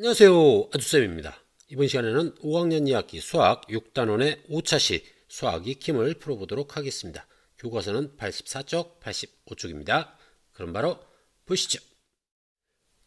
안녕하세요. 아주쌤입니다. 이번 시간에는 5학년 2학기 수학 6단원의 5차시 수학 2킴을 풀어보도록 하겠습니다. 교과서는 84쪽, 85쪽입니다. 그럼 바로 보시죠.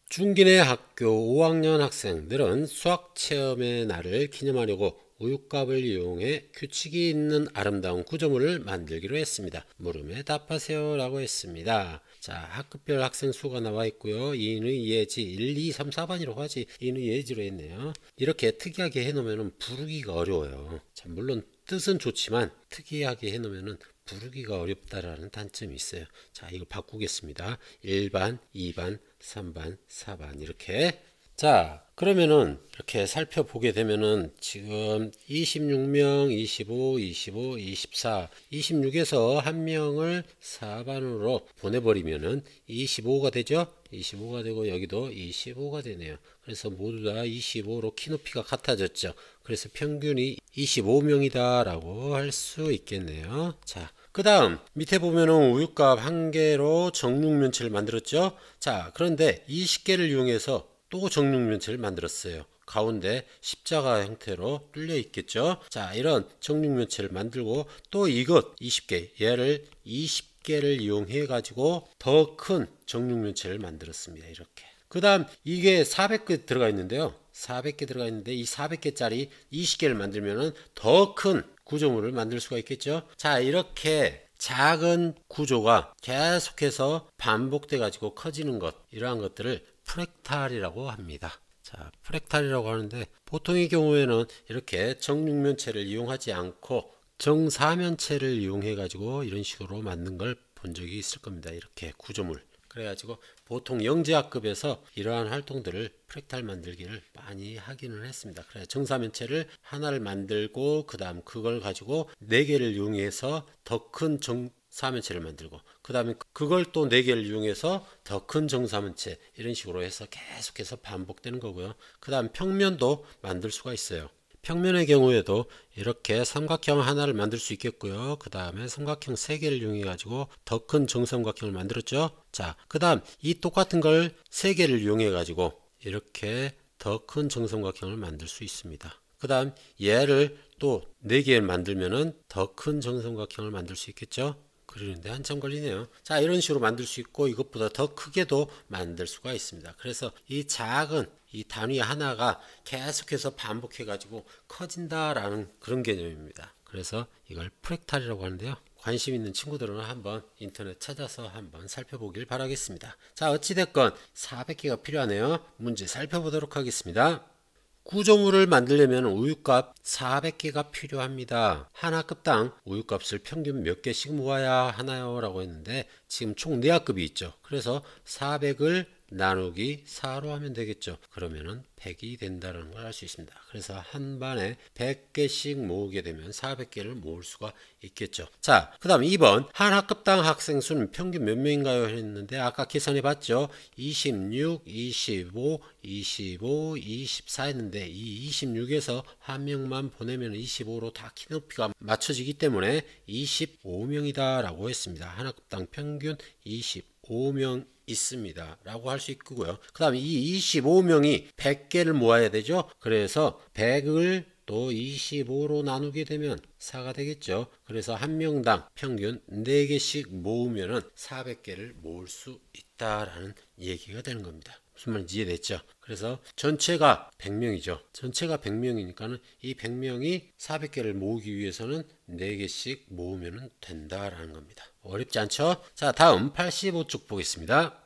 중기내 학교 5학년 학생들은 수학 체험의 날을 기념하려고 우유값을 이용해 규칙이 있는 아름다운 구조물을 만들기로 했습니다. 물음에 답하세요 라고 했습니다. 자 학급별 학생 수가 나와 있고요. 2 인의 예지 1, 2, 3, 4반이라고 하지 2 인의 예지로 했네요. 이렇게 특이하게 해놓으면 부르기가 어려워요. 자, 물론 뜻은 좋지만 특이하게 해놓으면 부르기가 어렵다라는 단점이 있어요. 자 이걸 바꾸겠습니다. 1반, 2반, 3반, 4반 이렇게 자, 그러면은 이렇게 살펴보게 되면은 지금 26명, 25, 25, 24, 26에서 한 명을 4반으로 보내버리면은 25가 되죠? 25가 되고 여기도 25가 되네요. 그래서 모두 다 25로 키 높이가 같아졌죠. 그래서 평균이 25명이다라고 할 수 있겠네요. 자, 그 다음 밑에 보면은 우유값 한 개로 정육면체를 만들었죠 자 그런데 20개를 이용해서 또 정육면체를 만들었어요. 가운데 십자가 형태로 뚫려 있겠죠. 자, 이런 정육면체를 만들고 또 이것 20개 얘를 20개를 이용해 가지고 더 큰 정육면체를 만들었습니다. 이렇게. 그다음 이게 400개 들어가 있는데요. 400개 들어가 있는데 이 400개짜리 20개를 만들면은 더 큰 구조물을 만들 수가 있겠죠. 자, 이렇게 작은 구조가 계속해서 반복돼 가지고 커지는 것 이러한 것들을 프랙탈이라고 합니다. 자, 프랙탈이라고 하는데 보통의 경우에는 이렇게 정육면체를 이용하지 않고 정사면체를 이용해 가지고 이런 식으로 만든 걸 본 적이 있을 겁니다. 이렇게 구조물. 그래 가지고 보통 영재학급에서 이러한 활동들을 프랙탈 만들기를 많이 하기는 했습니다. 그래 정사면체를 하나를 만들고 그다음 그걸 가지고 네 개를 이용해서 더큰정 사면체를 만들고 그 다음에 그걸 또4 개를 이용해서 더 큰 정사면체 이런 식으로 해서 계속해서 반복되는 거고요. 그 다음 평면도 만들 수가 있어요. 평면의 경우에도 이렇게 삼각형 하나를 만들 수 있겠고요. 그 다음에 삼각형 3 개를 이용해 가지고 더 큰 정삼각형을 만들었죠. 자, 그 다음 이 똑같은 걸3 개를 이용해 가지고 이렇게 더 큰 정삼각형을 만들 수 있습니다. 그 다음 얘를 또4 개를 만들면은 더 큰 정삼각형을 만들 수 있겠죠. 그리는데 한참 걸리네요. 자 이런 식으로 만들 수 있고 이것보다 더 크게도 만들 수가 있습니다. 그래서 이 작은 이 단위 하나가 계속해서 반복해 가지고 커진다라는 그런 개념입니다. 그래서 이걸 프랙탈이라고 하는데요. 관심 있는 친구들은 한번 인터넷 찾아서 한번 살펴보길 바라겠습니다. 자 어찌됐건 400개가 필요하네요. 문제 살펴보도록 하겠습니다. 구조물을 만들려면 우유값 400개가 필요합니다. 하나 급당 우유값을 평균 몇 개씩 모아야 하나요? 라고 했는데 지금 총 4학급이 있죠. 그래서 400을 나누기 4로 하면 되겠죠. 그러면은 100이 된다는 걸 알 수 있습니다. 그래서 한 반에 100개씩 모으게 되면 400개를 모을 수가 있겠죠. 자, 그 다음 2번. 한 학급당 학생 수는 평균 몇 명인가요? 했는데 아까 계산해 봤죠. 26, 25, 25, 24 했는데 이 26에서 한 명만 보내면 25로 다 키높이가 맞춰지기 때문에 25명이다라고 했습니다. 한 학급당 평균 25명 있습니다. 라고 할 수 있고요. 그 다음에 이 25명이 100개를 모아야 되죠. 그래서 100을 또 25로 나누게 되면 4가 되겠죠. 그래서 한 명당 평균 4개씩 모으면 400개를 모을 수 있다라는 얘기가 되는 겁니다. 무슨 말인지 이해됐죠? 그래서 전체가 100명이죠. 전체가 100명이니까는 이 100명이 400개를 모으기 위해서는 4개씩 모으면 된다라는 겁니다. 어렵지 않죠? 자, 다음 85쪽 보겠습니다.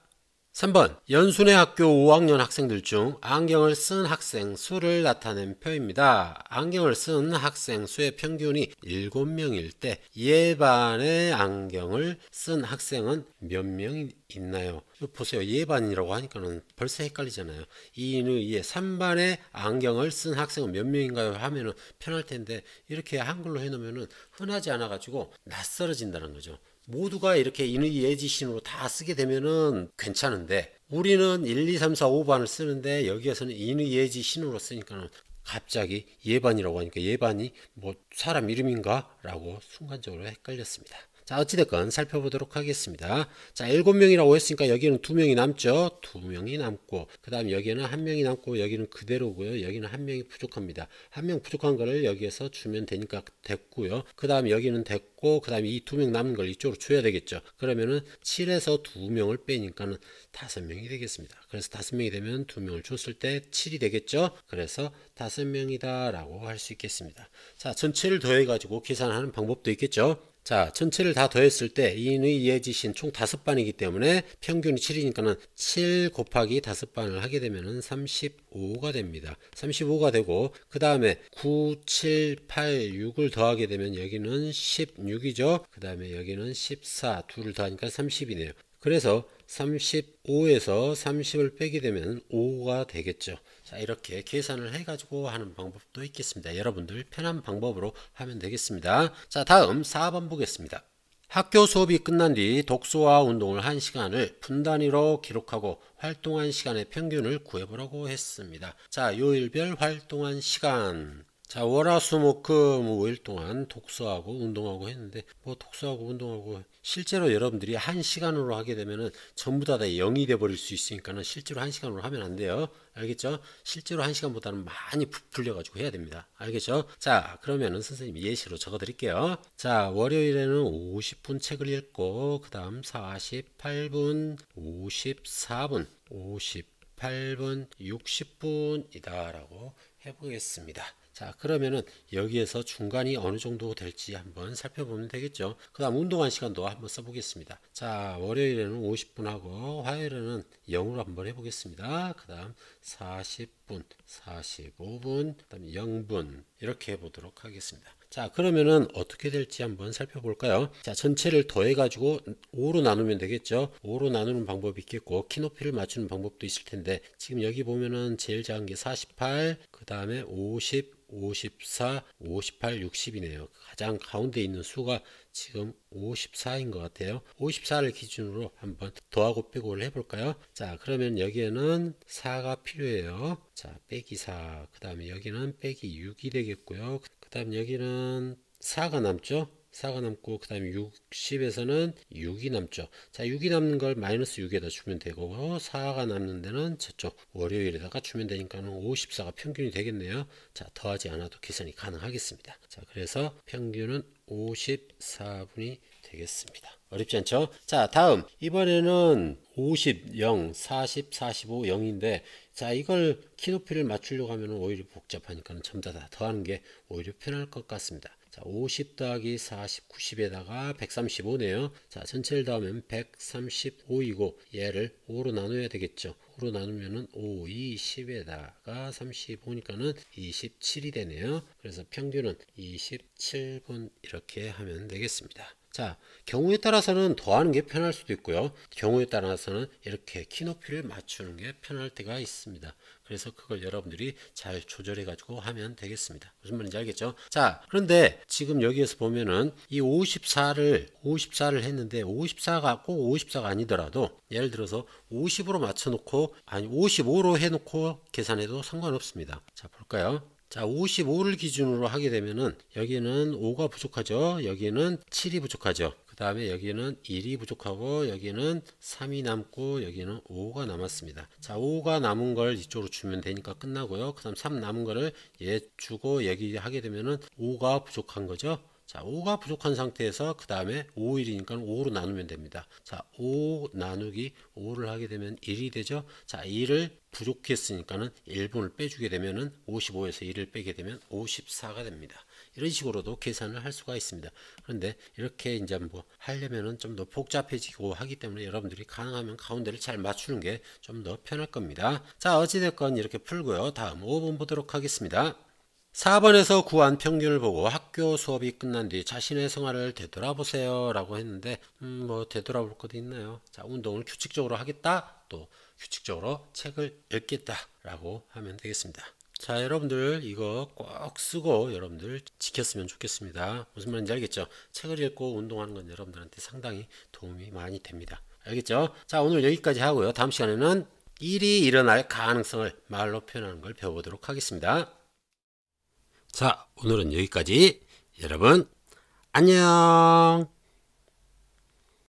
3번 연순회 학교 5학년 학생들 중 안경을 쓴 학생 수를 나타낸 표입니다. 안경을 쓴 학생 수의 평균이 7명일 때예반의 안경을 쓴 학생은 몇 명이 있나요? 보세요. 예반이라고 하니까는 벌써 헷갈리잖아요. 2인의 2 3반의 안경을 쓴 학생은 몇 명인가요? 하면은 편할 텐데 이렇게 한글로 해놓으면은 흔하지 않아가지고 낯설어진다는 거죠. 모두가 이렇게 인의예지신으로 다 쓰게 되면은 괜찮은데 우리는 1, 2, 3, 4, 5반을 쓰는데 여기에서는 인의예지신으로 쓰니까는 갑자기 예반이라고 하니까 예반이 뭐 사람 이름인가? 라고 순간적으로 헷갈렸습니다. 자, 어찌됐건 살펴보도록 하겠습니다. 자, 7명이라고 했으니까 여기는 2명이 남죠? 2명이 남고, 그 다음 여기는 1명이 남고, 여기는 그대로고요. 여기는 1명이 부족합니다. 1명 부족한 거를 여기에서 주면 되니까 됐고요. 그 다음 여기는 됐고, 그 다음에 이 2명 남은 걸 이쪽으로 줘야 되겠죠. 그러면은 7에서 2명을 빼니까는 5명이 되겠습니다. 그래서 5명이 되면 2명을 줬을 때 7이 되겠죠? 그래서 5명이다 라고 할 수 있겠습니다. 자, 전체를 더해가지고 계산하는 방법도 있겠죠? 자, 전체를 다 더했을 때 2인의 2의 지신 총 5반이기 때문에 평균이 7이니까는 7 곱하기 5반을 하게 되면은 35가 됩니다. 35가 되고 그 다음에 9, 7, 8, 6을 더하게 되면 여기는 16이죠. 그 다음에 여기는 14, 2를 더하니까 30이네요. 그래서 35에서 30을 빼게 되면 5가 되겠죠. 자 이렇게 계산을 해가지고 하는 방법도 있겠습니다. 여러분들 편한 방법으로 하면 되겠습니다. 자 다음 4번 보겠습니다. 학교 수업이 끝난 뒤 독서와 운동을 한 시간을 분 단위로 기록하고 활동한 시간의 평균을 구해보라고 했습니다. 자 요일별 활동한 시간 자 월화수목금 5일 뭐 동안 독서하고 운동하고 했는데 뭐 독서하고 운동하고 실제로 여러분들이 한 시간으로 하게 되면은 전부 다, 다 0이 돼 버릴 수 있으니까는 실제로 한 시간으로 하면 안 돼요 알겠죠 실제로 한 시간보다는 많이 부풀려 가지고 해야 됩니다 알겠죠 자 그러면은 선생님 예시로 적어 드릴게요 자 월요일에는 50분 책을 읽고 그 다음 48분 54분 5 8분 60분이다라고 해보겠습니다. 자, 그러면은 여기에서 중간이 어느 정도 될지 한번 살펴보면 되겠죠. 그 다음 운동한 시간도 한번 써보겠습니다. 자, 월요일에는 50분 하고 화요일에는 0으로 한번 해보겠습니다. 그 다음 40분. 6분, 45분, 그다음에 0분 이렇게 해보도록 하겠습니다. 자 그러면은 어떻게 될지 한번 살펴볼까요? 자 전체를 더해가지고 5로 나누면 되겠죠. 5로 나누는 방법이 있겠고 키 높이를 맞추는 방법도 있을 텐데 지금 여기 보면은 제일 작은 게 48, 그 다음에 50, 54, 58, 60이네요. 가장 가운데 있는 수가 지금 54인 것 같아요. 54를 기준으로 한번 더하고 빼고를 해볼까요? 자 그러면 여기에는 4가 필요해요. 자 빼기 4, 그 다음에 여기는 빼기 6이 되겠고요. 그 다음 여기는 4가 남죠? 4가 남고 그 다음에 60에서는 6이 남죠. 자 6이 남는 걸 마이너스 6에다 주면 되고 4가 남는 데는 저쪽 월요일에다가 주면 되니까는 54가 평균이 되겠네요. 자 더하지 않아도 계산이 가능하겠습니다. 자 그래서 평균은 54분이 되겠습니다. 어렵지 않죠? 자, 다음. 이번에는 50, 0, 40, 45, 0인데, 자, 이걸 키높이를 맞추려고 하면 오히려 복잡하니까 첨자다 더하는 게 오히려 편할 것 같습니다. 자, 50 더하기 40, 90에다가 135네요. 자, 전체를 더하면 135이고 얘를 5로 나누어야 되겠죠. 5로 나누면은 5, 2, 10에다가 35니까는 27이 되네요. 그래서 평균은 27분 이렇게 하면 되겠습니다. 자, 경우에 따라서는 더하는 게 편할 수도 있고요. 경우에 따라서는 이렇게 키높이를 맞추는 게 편할 때가 있습니다. 그래서 그걸 여러분들이 잘 조절해 가지고 하면 되겠습니다. 무슨 말인지 알겠죠? 자, 그런데 지금 여기에서 보면은 이 54를 54를 했는데 54가 꼭 54가 아니더라도 예를 들어서 50으로 맞춰 놓고 아니 55로 해 놓고 계산해도 상관없습니다. 자, 볼까요? 자 55를 기준으로 하게 되면은 여기는 5가 부족하죠 여기는 7이 부족하죠 그 다음에 여기는 1이 부족하고 여기는 3이 남고 여기는 5가 남았습니다 자 5가 남은 걸 이쪽으로 주면 되니까 끝나고요 그 다음 3 남은 거를 얘 주고 여기 하게 되면은 5가 부족한 거죠 자, 5가 부족한 상태에서 그 다음에 5일이니까 5로 나누면 됩니다. 자, 5 나누기 5를 하게 되면 1이 되죠. 자, 1을 부족했으니까는 1분을 빼주게 되면은 55에서 1을 빼게 되면 54가 됩니다. 이런 식으로도 계산을 할 수가 있습니다. 그런데 이렇게 이제 뭐 하려면은 좀 더 복잡해지고 하기 때문에 여러분들이 가능하면 가운데를 잘 맞추는 게 좀 더 편할 겁니다. 자, 어찌됐건 이렇게 풀고요. 다음 5번 보도록 하겠습니다. 4번에서 구한 평균을 보고 학교 수업이 끝난 뒤 자신의 생활을 되돌아보세요 라고 했는데 음뭐 되돌아볼 것도 있나요 자 운동을 규칙적으로 하겠다 또 규칙적으로 책을 읽겠다 라고 하면 되겠습니다 자 여러분들 이거 꼭 쓰고 여러분들 지켰으면 좋겠습니다 무슨 말인지 알겠죠 책을 읽고 운동하는 건 여러분들한테 상당히 도움이 많이 됩니다 알겠죠 자 오늘 여기까지 하고요 다음 시간에는 일이 일어날 가능성을 말로 표현하는 걸 배워보도록 하겠습니다 자, 오늘은 여기까지. 여러분, 안녕!